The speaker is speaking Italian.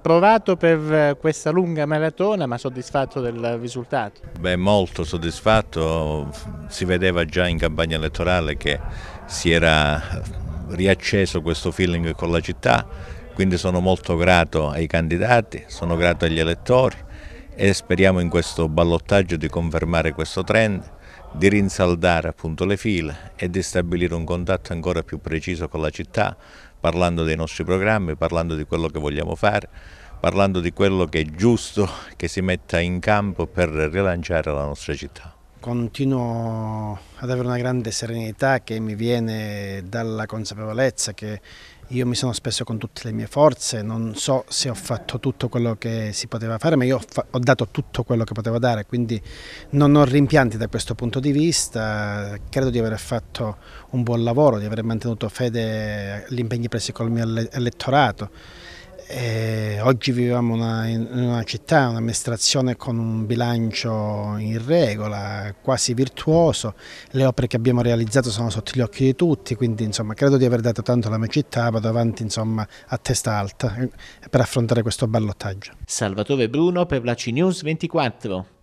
Provato per eh, questa lunga maratona ma soddisfatto del risultato? Beh molto soddisfatto, si vedeva già in campagna elettorale che si era riacceso questo feeling con la città, quindi sono molto grato ai candidati, sono grato agli elettori e speriamo in questo ballottaggio di confermare questo trend di rinsaldare appunto le file e di stabilire un contatto ancora più preciso con la città, parlando dei nostri programmi, parlando di quello che vogliamo fare, parlando di quello che è giusto che si metta in campo per rilanciare la nostra città continuo ad avere una grande serenità che mi viene dalla consapevolezza che io mi sono spesso con tutte le mie forze, non so se ho fatto tutto quello che si poteva fare, ma io ho, dato tutto quello che potevo dare, quindi non ho rimpianti da questo punto di vista, credo di aver fatto un buon lavoro, di aver mantenuto fede agli impegni presi col mio elettorato. E eh, oggi viviamo una, in una città, un'amministrazione con un bilancio in regola, quasi virtuoso, le opere che abbiamo realizzato sono sotto gli occhi di tutti, quindi insomma, credo di aver dato tanto alla mia città, vado avanti insomma, a testa alta eh, per affrontare questo ballottaggio. Salvatore Bruno per la CNews 24.